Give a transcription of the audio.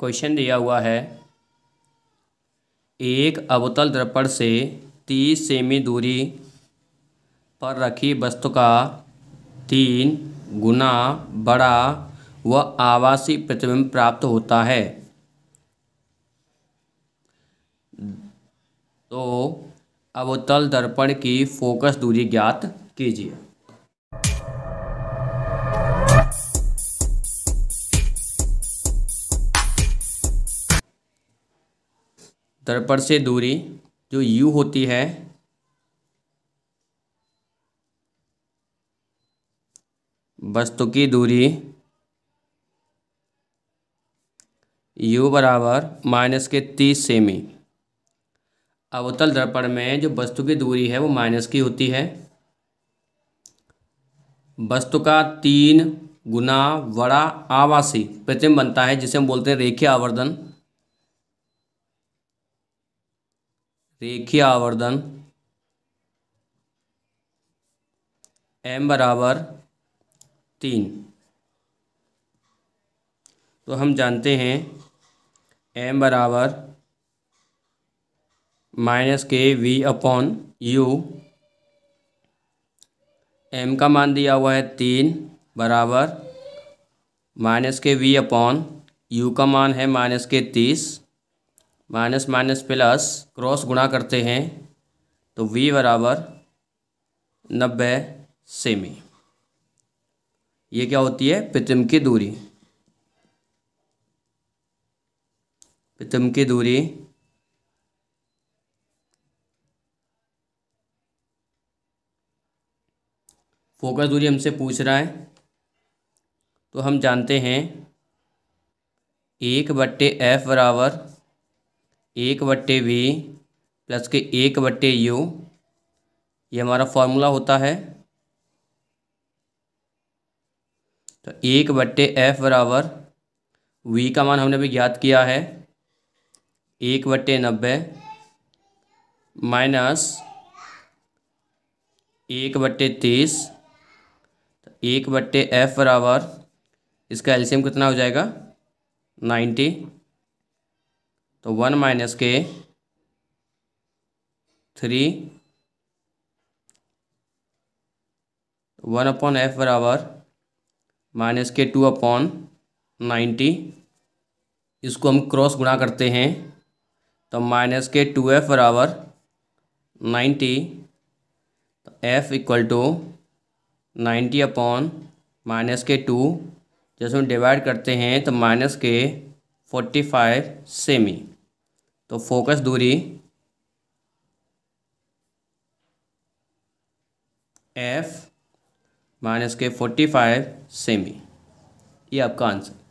question दिया हुआ है एक अवतल दर्पण से तीस सेमी दूरी पर रखी वस्तु का तीन गुना बड़ा व आवासीय प्रतिबिंब प्राप्त होता है तो अवतल दर्पण की फोकस दूरी ज्ञात कीजिए दर्पण से दूरी जो यू होती है वस्तु की दूरी यू बराबर माइनस के तीस सेमी अवतल दर्पण में जो वस्तु की दूरी है वो माइनस की होती है वस्तु का तीन गुना बड़ा आवासी प्रतिम बनता है जिसे हम बोलते हैं रेखीय आवर्धन रेखीय आवर्धन एम बराबर तीन तो हम जानते हैं एम बराबर माइनस के वी अपॉन यू एम का मान दिया हुआ है तीन बराबर माइनस के वी अपॉन यू का मान है माइनस के तीस माइनस माइनस प्लस क्रॉस गुणा करते हैं तो वी बराबर नब्बे सेमी ये क्या होती है पितम की दूरी पितम की दूरी फोकस दूरी हमसे पूछ रहा है तो हम जानते हैं एक बट्टे एफ बराबर एक बट्टे वी प्लस के एक बट्टे यू ये हमारा फॉर्मूला होता है तो एक बट्टे एफ बराबर वी का मान हमने भी ज्ञात किया है एक बट्टे नब्बे माइनस एक बट्टे तीस तो एक बट्टे एफ बराबर इसका एल्शियम कितना हो जाएगा नाइन्टी तो वन माइनस के थ्री वन अपॉन एफ बराबर माइनस के टू अपॉन नाइन्टी इसको हम क्रॉस गुणा करते हैं तो माइनस के टू एफ बराबर नाइन्टी तो F equal to ninety upon minus के टू जैसे हम डिवाइड करते हैं तो माइनस के फोर्टी फाइव सेमी तो फोकस दूरी एफ माइनस के फोर्टी फाइव सेमी ये आपका आंसर